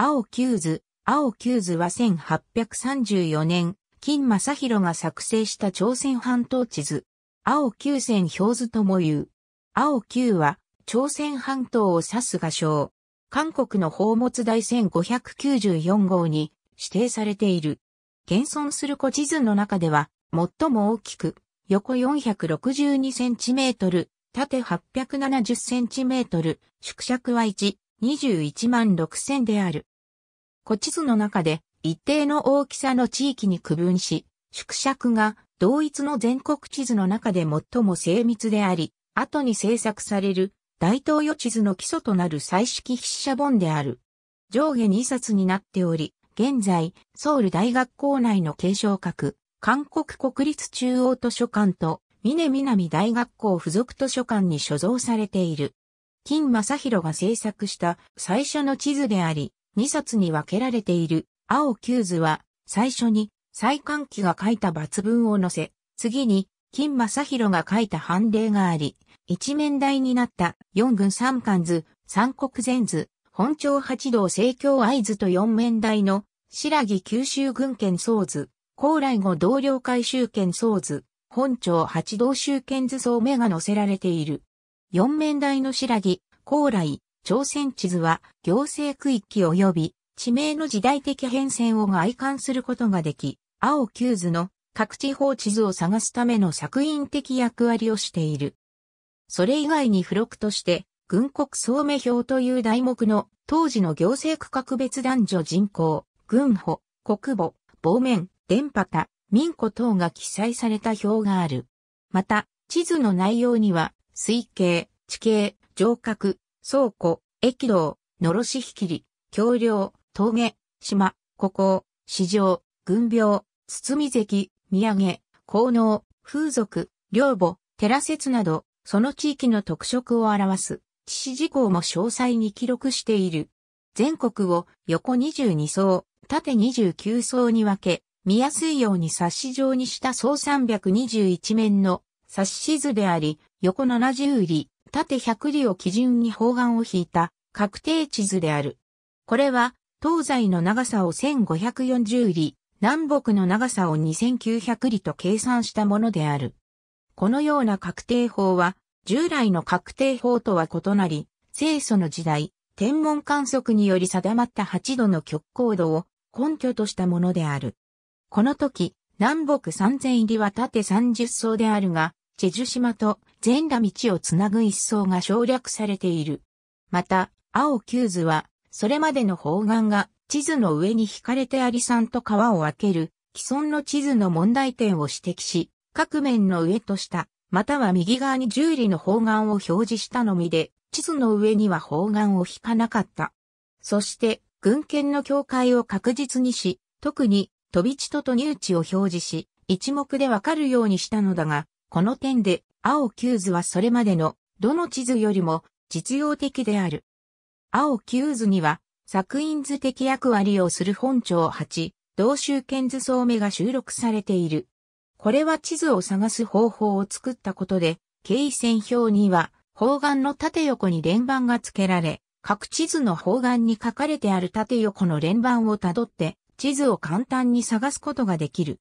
青キューズ、青キューズは1834年、金正宏が作成した朝鮮半島地図。青九線表図とも言う。青九は、朝鮮半島を指す画商。韓国の宝物大1594号に指定されている。現存する古地図の中では、最も大きく、横4 6 2トル、縦8 7 0トル、縮尺は1、21万6000である。古地図の中で一定の大きさの地域に区分し、縮尺が同一の全国地図の中で最も精密であり、後に制作される大東洋地図の基礎となる彩色筆写本である。上下2冊になっており、現在、ソウル大学校内の継承閣、韓国国立中央図書館と、峰南大学校附属図書館に所蔵されている。金正宏が制作した最初の地図であり、2冊に分けられている、青九図は、最初に、再漢期が書いた抜文を載せ、次に、金正宏が書いた判例があり、一面台になった四軍三冠図、三国全図、本庁八道政教合図と四面台の、白木九州軍県総図、高麗後同僚会集権総図、本庁八道集権図層目が載せられている。四面台の白木、高麗、朝鮮地図は行政区域及び地名の時代的変遷を外観することができ、青九図の各地方地図を探すための作品的役割をしている。それ以外に付録として、軍国総名表という題目の当時の行政区画別男女人口、軍保、国母、防面、電波他、民庫等が記載された表がある。また、地図の内容には、水系、地形、城郭、倉庫、駅道、のろし引きり、橋梁、峠、島、古港、市場、軍病、包関、土産、効能、風俗、寮母、寺説など、その地域の特色を表す、致死事項も詳細に記録している。全国を横22層、縦29層に分け、見やすいように冊子状にした総321面の冊子図であり、横70里、縦100里を基準に方眼を引いた確定地図である。これは、東西の長さを1540里、南北の長さを2900里と計算したものである。このような確定法は、従来の確定法とは異なり、清楚の時代、天文観測により定まった8度の極高度を根拠としたものである。この時、南北3000入りは縦30層であるが、チェジュ島と全羅道をつなぐ一層が省略されている。また、青九図は、それまでの方眼が地図の上に引かれてアリさんと川を分ける既存の地図の問題点を指摘し、各面の上と下、または右側に十里の方眼を表示したのみで、地図の上には方眼を引かなかった。そして、軍権の境界を確実にし、特に、飛び地とと入地を表示し、一目でわかるようにしたのだが、この点で、青九図はそれまでの、どの地図よりも、実用的である。青九図には、作品図的役割をする本庁8、同州圏図層目が収録されている。これは地図を探す方法を作ったことで、経緯線表には、方眼の縦横に連番が付けられ、各地図の方眼に書かれてある縦横の連番をたどって、地図を簡単に探すことができる。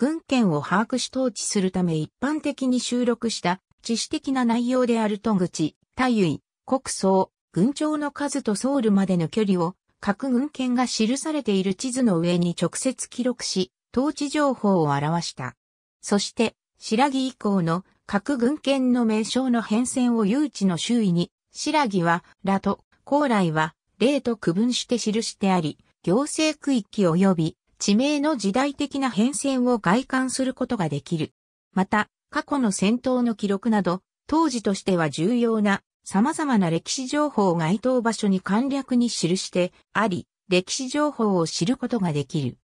軍権を把握し統治するため一般的に収録した知識的な内容であると口、大尉、国葬、軍長の数とソウルまでの距離を各軍権が記されている地図の上に直接記録し、統治情報を表した。そして、白木以降の各軍権の名称の変遷を誘致の周囲に、白木は、らと、高麗は、例と区分して記してあり、行政区域及び地名の時代的な変遷を外観することができる。また、過去の戦闘の記録など、当時としては重要な様々な歴史情報を該当場所に簡略に記してあり、歴史情報を知ることができる。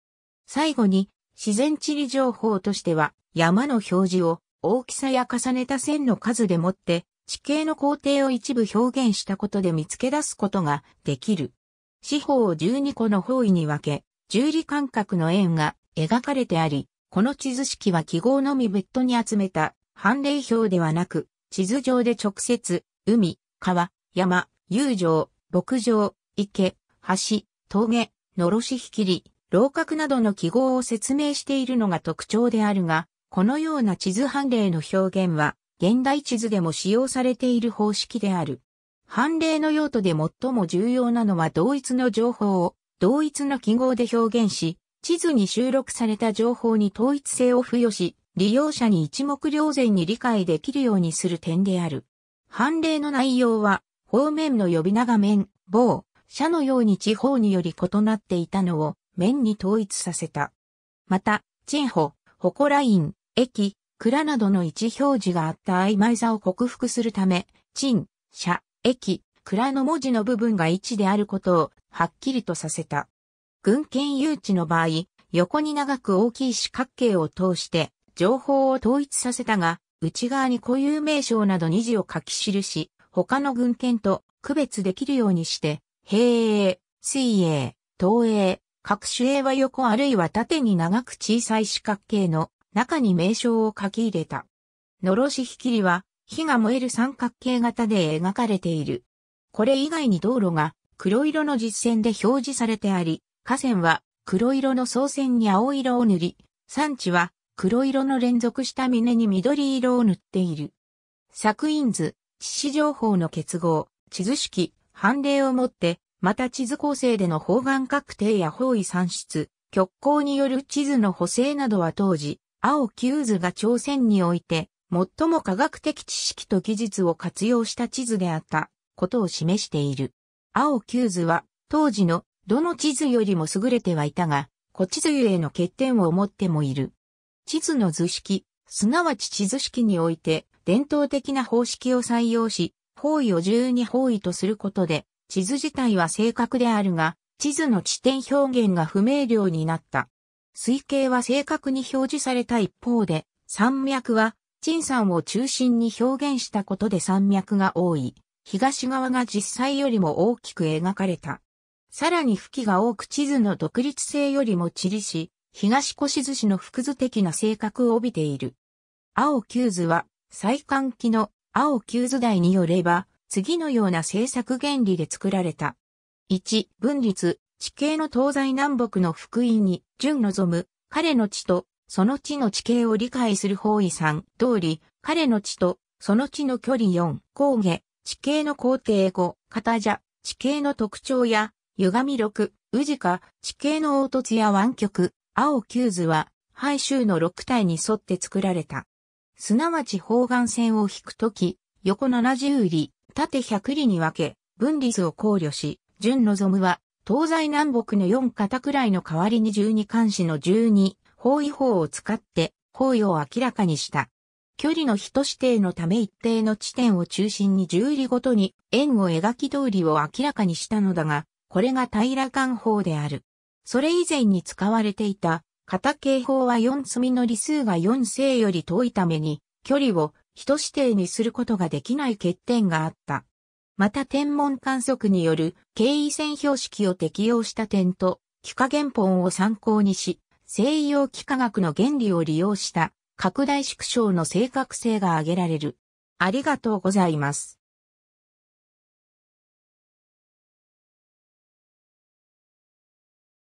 最後に、自然地理情報としては、山の表示を大きさや重ねた線の数でもって、地形の工程を一部表現したことで見つけ出すことができる。四方を12個の方位に分け、十里間隔の円が描かれてあり、この地図式は記号のみ別途に集めた判例表ではなく、地図上で直接、海、川、山、遊場、牧場、池、橋、峠、のろしひきり、楼閣などの記号を説明しているのが特徴であるが、このような地図判例の表現は、現代地図でも使用されている方式である。判例の用途で最も重要なのは同一の情報を同一の記号で表現し、地図に収録された情報に統一性を付与し、利用者に一目瞭然に理解できるようにする点である。判例の内容は、方面の呼び名が面、棒、社のように地方により異なっていたのを面に統一させた。また、陳方、ホコライン、駅、蔵などの位置表示があった曖昧さを克服するため、陳、社、駅、蔵の文字の部分が位置であることをはっきりとさせた。軍権誘致の場合、横に長く大きい四角形を通して情報を統一させたが、内側に固有名称など二字を書き記し、他の軍権と区別できるようにして、平営、水営、東営、各種営は横あるいは縦に長く小さい四角形の中に名称を書き入れた。のろしひきりは火が燃える三角形型で描かれている。これ以外に道路が黒色の実線で表示されてあり、河川は黒色の総線に青色を塗り、山地は黒色の連続した峰に緑色を塗っている。作因図、地史情報の結合、地図式、判例をもって、また地図構成での方眼確定や方位算出、極光による地図の補正などは当時、青九図が朝鮮において、最も科学的知識と技術を活用した地図であったことを示している。青9図は、当時の、どの地図よりも優れてはいたが、古地図ゆえの欠点を持ってもいる。地図の図式、すなわち地図式において、伝統的な方式を採用し、方位を十二方位とすることで、地図自体は正確であるが、地図の地点表現が不明瞭になった。推計は正確に表示された一方で、山脈は、陳山を中心に表現したことで山脈が多い。東側が実際よりも大きく描かれた。さらに吹きが多く地図の独立性よりも地理し、東越寿司の複図的な性格を帯びている。青九図は、最換期の青九図台によれば、次のような制作原理で作られた。1、分立、地形の東西南北の福音に、順望む、彼の地と、その地の地形を理解する方位3、通り、彼の地と、その地の距離4、高下、地形の工程語、型じゃ、地形の特徴や、歪み6、宇治か、地形の凹凸や湾曲、青九図は、廃州の6体に沿って作られた。すなわち方眼線を引くとき、横70里、縦100里に分け、分離図を考慮し、順望むは、東西南北の4型くらいの代わりに12監視の12、方位法を使って、方位を明らかにした。距離の比と指定のため一定の地点を中心に十里ごとに円を描き通りを明らかにしたのだが、これが平間法である。それ以前に使われていた型形法は4隅の理数が4正より遠いために、距離を比と指定にすることができない欠点があった。また天文観測による経緯線標識を適用した点と、幾何原本を参考にし、西洋幾何学の原理を利用した拡大縮小の正確性が挙げられる。ありがとうございます。